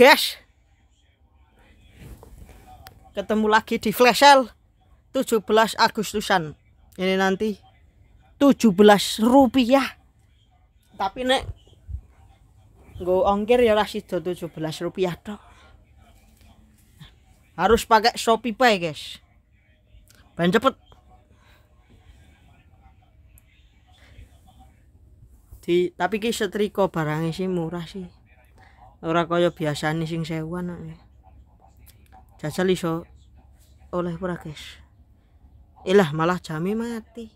guys ketemu lagi di flash sale 17 Agustusan ini nanti 17 rupiah tapi nek gue ongkir ya rasih tujuh 17 rupiah toh. harus pakai Shopee Pay guys ben cepet di tapi ki setrika barangnya sih murah sih ora kaya biasane sing sewan jajal iso oleh ora guys ilah malah jami mati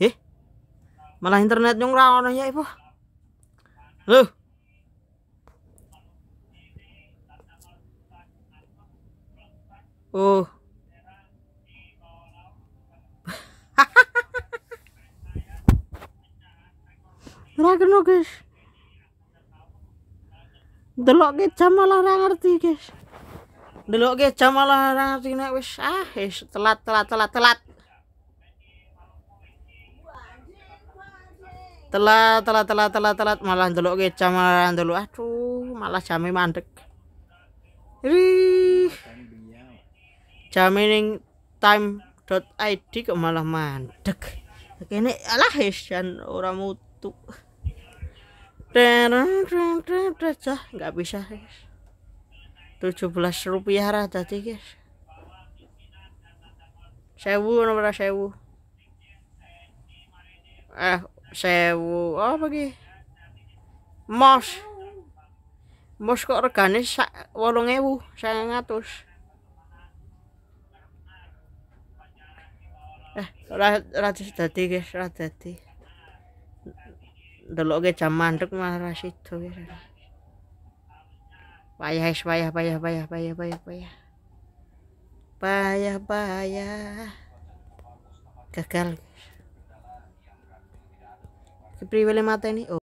eh malah internet nyung ra ya ibu loh oh Ragno guys delok ge camalah ra ngerti guys delok ge camalah ra ngerti nek wis ah wis telat telat telat telat telat telat telat telat telat malah delok ge camalah malah delok aduh malah jame mandek Ri. jame ning time.id kok malah mandek kene alah wis jan ora mutu satu terang, nggak bisa tujuh belas rupiah lah tadi guys sewu nomor sewu eh sewu oh, pagi mos mos kok organis, sak wolong ewu saya ngatus eh ratus dadi guys ratus dadi delok ke jam mandek marah situ payah es payah payah payah payah payah payah payah payah gagal kepriwele mata ini oh